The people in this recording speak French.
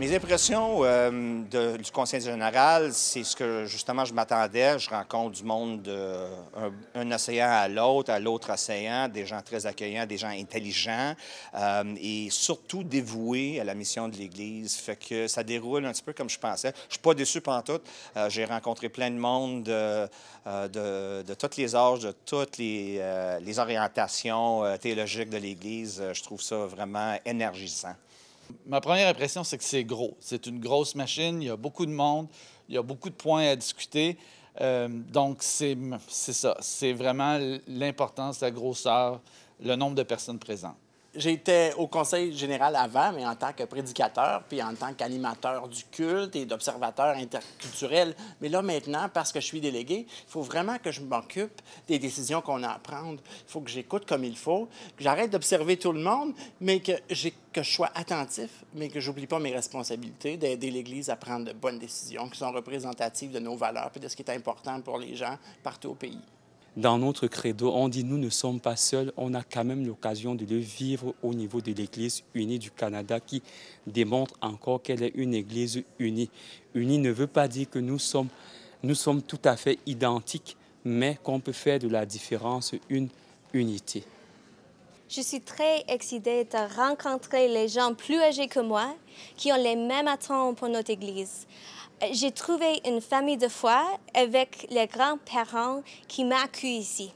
Mes impressions euh, du Conseil général, c'est ce que justement je m'attendais. Je rencontre du monde d'un océan à l'autre, à l'autre océan, des gens très accueillants, des gens intelligents euh, et surtout dévoués à la mission de l'Église. Fait que ça déroule un petit peu comme je pensais. Je suis pas déçu pantoute. tout. Euh, j'ai rencontré plein de monde de, de, tous les âges, de toutes les, les orientations théologiques de l'Église. Je trouve ça vraiment énergisant. Ma première impression, c'est que c'est gros. C'est une grosse machine, il y a beaucoup de monde, il y a beaucoup de points à discuter. Euh, donc, c'est ça. C'est vraiment l'importance, la grosseur, le nombre de personnes présentes. J'étais au Conseil général avant, mais en tant que prédicateur, puis en tant qu'animateur du culte et d'observateur interculturel. Mais là, maintenant, parce que je suis délégué, il faut vraiment que je m'occupe des décisions qu'on a à prendre. Il faut que j'écoute comme il faut, que j'arrête d'observer tout le monde, mais que, que je sois attentif, mais que j'oublie pas mes responsabilités d'aider l'Église à prendre de bonnes décisions qui sont représentatives de nos valeurs et de ce qui est important pour les gens partout au pays dans notre credo, on dit nous ne sommes pas seuls, on a quand même l'occasion de le vivre au niveau de l'Église unie du Canada qui démontre encore qu'elle est une Église unie. Unie ne veut pas dire que nous sommes, nous sommes tout à fait identiques, mais qu'on peut faire de la différence une unité. Je suis très excitée de rencontrer les gens plus âgés que moi qui ont les mêmes attentes pour notre Église. Euh, j'ai trouvé une famille de foi avec les grands-parents qui m'accueillent ici.